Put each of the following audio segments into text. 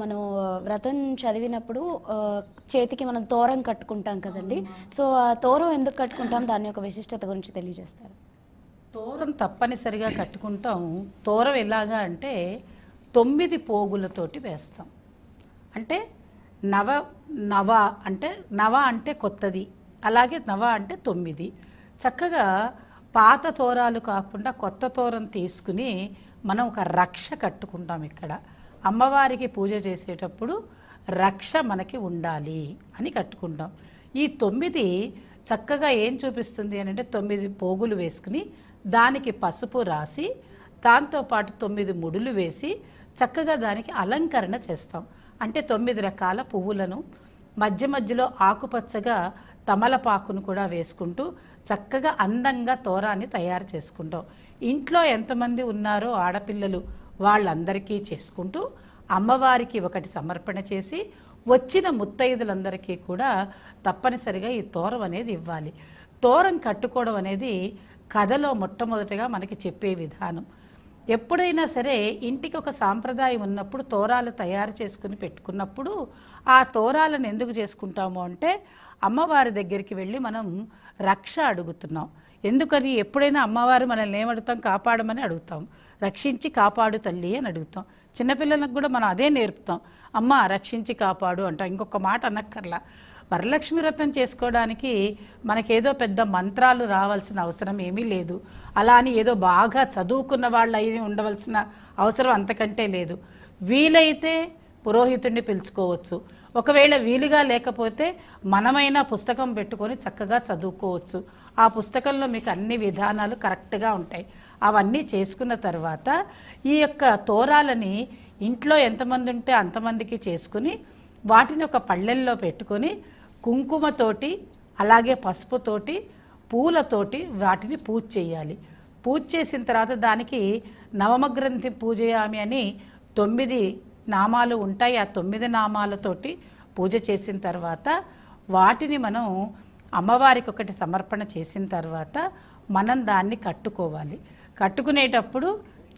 మనం వ్రతం చదివినప్పుడు చేతికి మనం తోరం కట్టుకుంటాం కదండి సో ఆ తోరం ఎందుకు కట్టుకుంటాం దాని యొక్క విశిష్టత గురించి తెలియజేస్తారు తోరం తప్పనిసరిగా కట్టుకుంటాం తోరం ఎలాగా అంటే తొమ్మిది పోగులతోటి వేస్తాం అంటే నవ నవ అంటే నవ అంటే కొత్తది అలాగే నవ అంటే తొమ్మిది చక్కగా పాత తోరాలు కాకుండా కొత్త తోరం తీసుకుని మనం ఒక రక్ష కట్టుకుంటాం ఇక్కడ అమ్మవారికి పూజ చేసేటప్పుడు రక్ష మనకి ఉండాలి అని కట్టుకుంటాం ఈ తొమ్మిది చక్కగా ఏం చూపిస్తుంది అని అంటే తొమ్మిది పోగులు వేసుకుని దానికి పసుపు రాసి దాంతోపాటు తొమ్మిది ముడులు వేసి చక్కగా దానికి అలంకరణ చేస్తాం అంటే తొమ్మిది రకాల పువ్వులను మధ్య మధ్యలో ఆకుపచ్చగా తమలపాకును కూడా వేసుకుంటూ చక్కగా అందంగా తోరాన్ని తయారు చేసుకుంటాం ఇంట్లో ఎంతమంది ఉన్నారో ఆడపిల్లలు వాళ్ళందరికీ చేసుకుంటూ అమ్మవారికి ఒకటి సమర్పణ చేసి వచ్చిన ముత్తైదులందరికీ కూడా తప్పనిసరిగా ఈ తోరం అనేది ఇవ్వాలి తోరం కట్టుకోవడం అనేది కథలో మొట్టమొదటిగా మనకి చెప్పే విధానం ఎప్పుడైనా సరే ఇంటికి ఒక సాంప్రదాయం ఉన్నప్పుడు తోరాలు తయారు చేసుకుని పెట్టుకున్నప్పుడు ఆ తోరాలను ఎందుకు చేసుకుంటాము అంటే అమ్మవారి దగ్గరికి వెళ్ళి మనం రక్ష అడుగుతున్నాం ఎందుకని ఎప్పుడైనా అమ్మవారు మనల్ని ఏమడుతాం కాపాడమని అడుగుతాం రక్షించి కాపాడు తల్లి అని అడుగుతాం చిన్నపిల్లలకు కూడా మనం అదే నేర్పుతాం అమ్మ రక్షించి కాపాడు అంటాం ఇంకొక మాట అనక్కర్లా వరలక్ష్మి వ్రతం చేసుకోవడానికి మనకేదో పెద్ద మంత్రాలు రావాల్సిన అవసరం ఏమీ లేదు అలా అని ఏదో బాగా చదువుకున్న వాళ్ళు అయి ఉండవలసిన అవసరం అంతకంటే లేదు వీలైతే పురోహితుడిని పిలుచుకోవచ్చు ఒకవేళ వీలుగా లేకపోతే మనమైన పుస్తకం పెట్టుకొని చక్కగా చదువుకోవచ్చు ఆ పుస్తకంలో మీకు అన్ని విధానాలు కరెక్ట్గా ఉంటాయి అవన్నీ చేసుకున్న తర్వాత ఈ యొక్క తోరాలని ఇంట్లో ఎంతమంది ఉంటే అంతమందికి చేసుకుని వాటిని ఒక పళ్ళెల్లో పెట్టుకొని కుంకుమతోటి అలాగే పసుపుతోటి పూలతోటి వాటిని పూజ చేయాలి పూజ చేసిన తర్వాత దానికి నవమగ్రంథి పూజయామి అని తొమ్మిది నామాలు ఉంటాయి ఆ తొమ్మిది నామాలతోటి పూజ చేసిన తర్వాత వాటిని మనం అమ్మవారికి ఒకటి సమర్పణ చేసిన తర్వాత మనం దాన్ని కట్టుకోవాలి కట్టుకునేటప్పుడు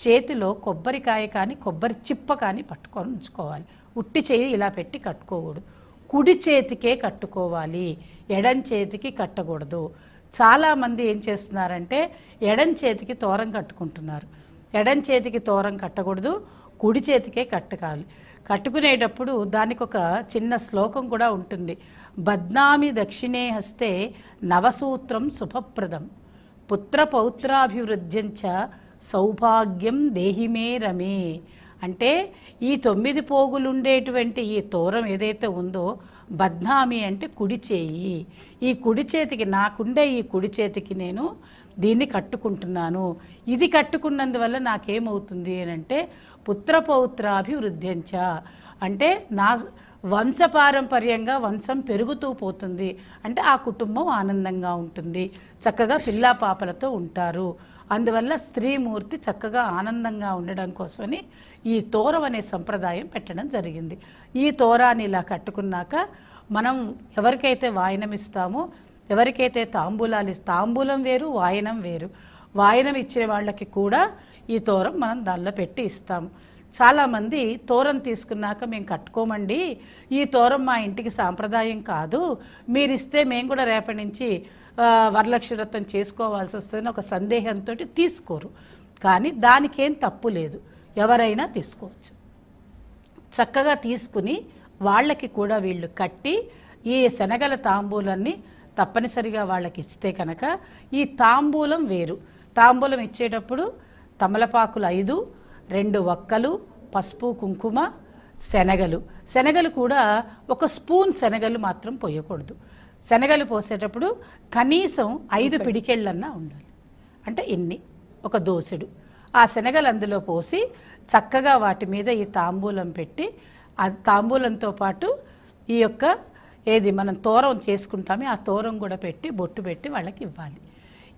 చేతిలో కొబ్బరికాయ కానీ కొబ్బరి చిప్ప కానీ పట్టుకొని ఉంచుకోవాలి ఉట్టి చేయి ఇలా పెట్టి కట్టుకోకూడదు కుడి చేతికే కట్టుకోవాలి ఎడం చేతికి కట్టకూడదు చాలామంది ఏం చేస్తున్నారంటే ఎడం చేతికి తోరం కట్టుకుంటున్నారు ఎడం చేతికి తోరం కట్టకూడదు కుడి చేతికే కట్టుకోవాలి కట్టుకునేటప్పుడు దానికి ఒక చిన్న శ్లోకం కూడా ఉంటుంది బద్నామి దక్షిణే హస్తే నవసూత్రం శుభప్రదం పుత్ర పౌత్రాభివృద్ధించ సౌభాగ్యం దేహిమే రమే అంటే ఈ తొమ్మిది పోగులుండేటువంటి ఈ తోరం ఏదైతే ఉందో బద్నామి అంటే కుడి చేయి ఈ కుడి చేతికి నాకుండే ఈ కుడి చేతికి నేను దీన్ని కట్టుకుంటున్నాను ఇది కట్టుకున్నందువల్ల నాకేమవుతుంది అని అంటే పుత్రపౌత్రాభివృద్ధించ అంటే నా వంశపారంపర్యంగా వంశం పెరుగుతూ పోతుంది అంటే ఆ కుటుంబం ఆనందంగా ఉంటుంది చక్కగా పిల్లా పాపలతో ఉంటారు అందువల్ల స్త్రీమూర్తి చక్కగా ఆనందంగా ఉండడం కోసమని ఈ తోరం అనే సంప్రదాయం పెట్టడం జరిగింది ఈ తోరాన్ని ఇలా కట్టుకున్నాక మనం ఎవరికైతే వాయనం ఇస్తామో ఎవరికైతే తాంబూలాలు తాంబూలం వేరు వాయనం వేరు వాయనం ఇచ్చే వాళ్ళకి కూడా ఈ తోరం మనం దానిలో పెట్టి ఇస్తాము చాలామంది తోరం తీసుకున్నాక మేము కట్టుకోమండి ఈ తోరం మా ఇంటికి సాంప్రదాయం కాదు మీరు ఇస్తే మేము కూడా రేపటి నుంచి వరలక్ష్మి చేసుకోవాల్సి వస్తుందని ఒక సందేహంతో తీసుకోరు కానీ దానికేం తప్పు లేదు ఎవరైనా తీసుకోవచ్చు చక్కగా తీసుకుని వాళ్ళకి కూడా వీళ్ళు కట్టి ఈ శనగల తాంబూలన్నీ తప్పనిసరిగా వాళ్ళకి ఇస్తే కనుక ఈ తాంబూలం వేరు తాంబూలం ఇచ్చేటప్పుడు తమలపాకులు ఐదు రెండు వక్కలు పసుపు కుంకుమ శనగలు శనగలు కూడా ఒక స్పూన్ శనగలు మాత్రం పోయకూడదు శనగలు పోసేటప్పుడు కనీసం ఐదు పిడికెళ్ళన్నా ఉండాలి అంటే ఇన్ని ఒక దోసెడు ఆ శనగలు అందులో పోసి చక్కగా వాటి మీద ఈ తాంబూలం పెట్టి ఆ తాంబూలంతో పాటు ఈ యొక్క ఏది మనం తోరం చేసుకుంటామే ఆ తోరం కూడా పెట్టి బొట్టు పెట్టి వాళ్ళకి ఇవ్వాలి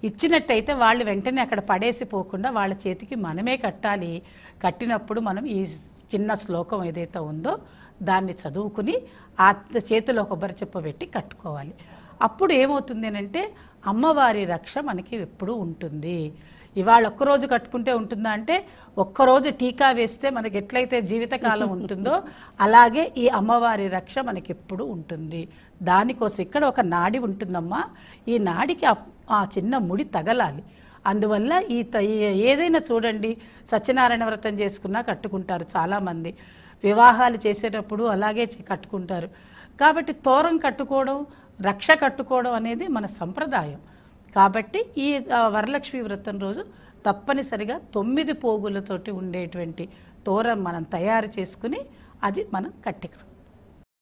ఇచ్చినట్టయితే వాళ్ళు వెంటనే అక్కడ పడేసిపోకుండా వాళ్ళ చేతికి మనమే కట్టాలి కట్టినప్పుడు మనం ఈ చిన్న శ్లోకం ఏదైతే ఉందో దాన్ని చదువుకుని ఆ చేతిలో కొబ్బరి చెప్ప పెట్టి కట్టుకోవాలి అప్పుడు ఏమవుతుంది అంటే అమ్మవారి రక్ష మనకి ఎప్పుడూ ఉంటుంది ఇవాళ ఒక్కరోజు కట్టుకుంటే ఉంటుందా అంటే ఒక్కరోజు టీకా వేస్తే మనకి ఎట్లయితే జీవితకాలం ఉంటుందో అలాగే ఈ అమ్మవారి రక్ష మనకి ఎప్పుడు ఉంటుంది దానికోసం ఇక్కడ ఒక నాడి ఉంటుందమ్మా ఈ నాడికి ఆ చిన్న ముడి తగలాలి అందువల్ల ఈ ఏదైనా చూడండి సత్యనారాయణ వ్రతం చేసుకున్నా కట్టుకుంటారు చాలామంది వివాహాలు చేసేటప్పుడు అలాగే కట్టుకుంటారు కాబట్టి తోరం కట్టుకోవడం రక్ష కట్టుకోవడం అనేది మన సంప్రదాయం కాబట్టి ఈ వరలక్ష్మి వ్రతం రోజు తప్పనిసరిగా తొమ్మిది పోగులతోటి ఉండేటువంటి తోరం మనం తయారు చేసుకుని అది మనం కట్టిక